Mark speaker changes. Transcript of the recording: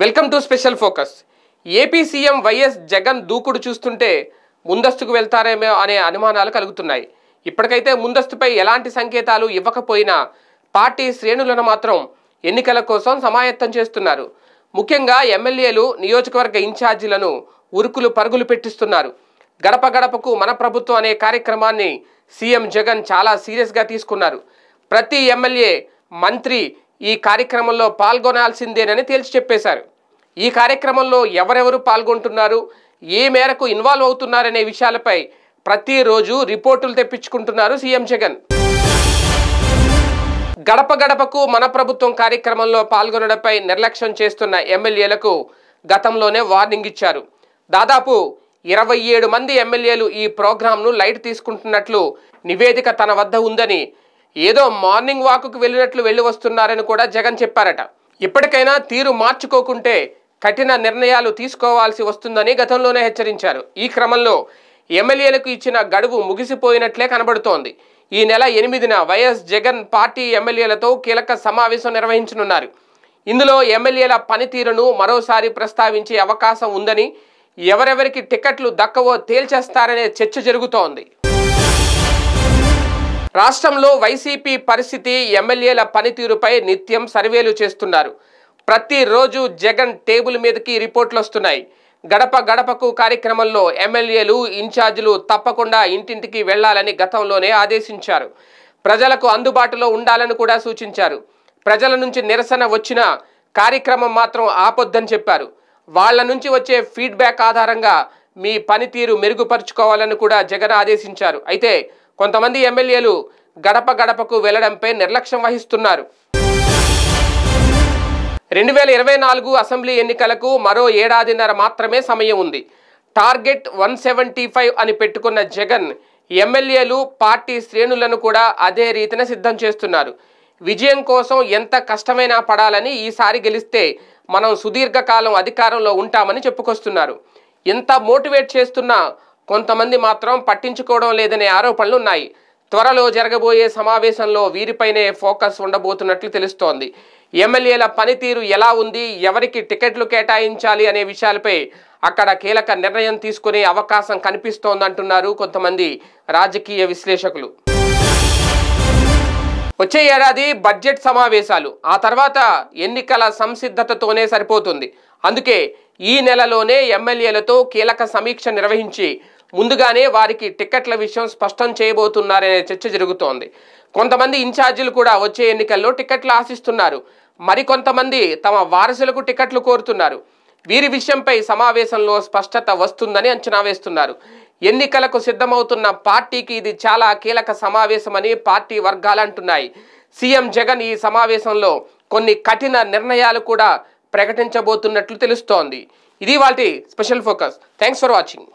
Speaker 1: welcome to special focus AP CM YS Jagan దూకుడు చూస్తుంటే ముందస్తుకు వెళ్తారేమో అనే అనుమానాలు కలుగుతున్నాయి ఇప్పటికైతే ముందస్తుపై ఎలాంటి సంకేతాలు ఇవ్వకపోయినా పార్టీ శ్రేణులను మాత్రం ఎన్నికల కోసం సమాయత్తం చేస్తున్నారు ముఖ్యంగా ఎమ్మెల్యేలు నియోజకవర్గ ఇన్ఛార్జీలను ఉరుకులు పరుగులు పెట్టిస్తున్నారు గడప గడపకు మన ప్రభుత్వం అనే కార్యక్రమాన్ని సీఎం జగన్ చాలా సీరియస్గా తీసుకున్నారు ప్రతి ఎమ్మెల్యే మంత్రి ఈ కార్యక్రమంలో పాల్గొనాల్సిందేనని తేల్చి చెప్పేశారు ఈ కార్యక్రమంలో ఎవరెవరు పాల్గొంటున్నారు ఏ మేరకు ఇన్వాల్వ్ అవుతున్నారనే విషయాలపై ప్రతిరోజు రిపోర్టులు తెప్పించుకుంటున్నారు సీఎం జగన్ గడప గడపకు మన ప్రభుత్వం కార్యక్రమంలో పాల్గొనడంపై నిర్లక్ష్యం చేస్తున్న ఎమ్మెల్యేలకు గతంలోనే వార్నింగ్ ఇచ్చారు దాదాపు ఇరవై ఏడు మంది ఎమ్మెల్యేలు ఈ ప్రోగ్రాంను లైట్ తీసుకుంటున్నట్లు నివేదిక తన వద్ద ఉందని ఏదో మార్నింగ్ వాకుకు వెళ్ళినట్లు వెళ్ళి వస్తున్నారని కూడా జగన్ చెప్పారట ఇప్పటికైనా తీరు మార్చుకోకుంటే కఠిన నిర్ణయాలు తీసుకోవాల్సి వస్తుందని గతంలోనే హెచ్చరించారు ఈ క్రమంలో ఎమ్మెల్యేలకు ఇచ్చిన గడువు ముగిసిపోయినట్లే కనబడుతోంది ఈ నెల ఎనిమిదిన వైఎస్ జగన్ పార్టీ ఎమ్మెల్యేలతో కీలక సమావేశం నిర్వహించనున్నారు ఇందులో ఎమ్మెల్యేల పనితీరును మరోసారి ప్రస్తావించే అవకాశం ఉందని ఎవరెవరికి టికెట్లు దక్కవో తేల్చేస్తారనే చర్చ జరుగుతోంది రాష్ట్రంలో వైసీపీ పరిస్థితి ఎమ్మెల్యేల పనితీరుపై నిత్యం సర్వేలు చేస్తున్నారు ప్రతిరోజు జగన్ టేబుల్ మీదకి రిపోర్ట్లు వస్తున్నాయి గడప గడపకు కార్యక్రమంలో ఎమ్మెల్యేలు ఇన్ఛార్జీలు తప్పకుండా ఇంటింటికి వెళ్లాలని గతంలోనే ఆదేశించారు ప్రజలకు అందుబాటులో ఉండాలని కూడా సూచించారు ప్రజల నుంచి నిరసన వచ్చిన కార్యక్రమం మాత్రం ఆపొద్దని చెప్పారు వాళ్ల నుంచి వచ్చే ఫీడ్బ్యాక్ ఆధారంగా మీ పనితీరు మెరుగుపరుచుకోవాలని కూడా జగన్ ఆదేశించారు అయితే కొంతమంది ఎమ్మెల్యేలు గడప గడపకు వెళ్లడంపై నిర్లక్ష్యం వహిస్తున్నారు రెండు వేల ఇరవై నాలుగు అసెంబ్లీ ఎన్నికలకు మరో ఏడాదిన్నర మాత్రమే సమయం ఉంది టార్గెట్ వన్ సెవెంటీ ఫైవ్ అని పెట్టుకున్న జగన్ ఎమ్మెల్యేలు పార్టీ శ్రేణులను కూడా అదే రీతిన సిద్ధం చేస్తున్నారు విజయం కోసం ఎంత కష్టమైనా పడాలని ఈసారి గెలిస్తే మనం సుదీర్ఘకాలం అధికారంలో ఉంటామని చెప్పుకొస్తున్నారు ఎంత మోటివేట్ చేస్తున్నా కొంతమంది మాత్రం పట్టించుకోవడం లేదనే ఆరోపణలు ఉన్నాయి త్వరలో జరగబోయే సమావేశంలో వీరిపైనే ఫోకస్ ఉండబోతున్నట్లు తెలుస్తోంది ఎమ్మెల్యేల పనితీరు ఎలా ఉంది ఎవరికి టికెట్లు కేటాయించాలి అనే విషయాలపై అక్కడ కీలక నిర్ణయం తీసుకునే అవకాశం కనిపిస్తోందంటున్నారు కొంతమంది రాజకీయ విశ్లేషకులు వచ్చే ఏడాది బడ్జెట్ సమావేశాలు ఆ తర్వాత ఎన్నికల సంసిద్ధతతోనే సరిపోతుంది అందుకే ఈ నెలలోనే ఎమ్మెల్యేలతో కీలక సమీక్ష నిర్వహించి ముందుగానే వారికి టిక్కెట్ల విషయం స్పష్టం చేయబోతున్నారనే చర్చ జరుగుతోంది కొంతమంది ఇన్ఛార్జీలు కూడా వచ్చే ఎన్నికల్లో టిక్కెట్లు ఆశిస్తున్నారు మరికొంతమంది తమ వారసులకు టికెట్లు కోరుతున్నారు వీరి విషయంపై సమావేశంలో స్పష్టత వస్తుందని అంచనా వేస్తున్నారు ఎన్నికలకు సిద్ధమవుతున్న పార్టీకి ఇది చాలా కీలక సమావేశమని పార్టీ వర్గాలు అంటున్నాయి సీఎం జగన్ ఈ సమావేశంలో కొన్ని కఠిన నిర్ణయాలు కూడా ప్రకటించబోతున్నట్లు తెలుస్తోంది ఇది వాటి special focus thanks for watching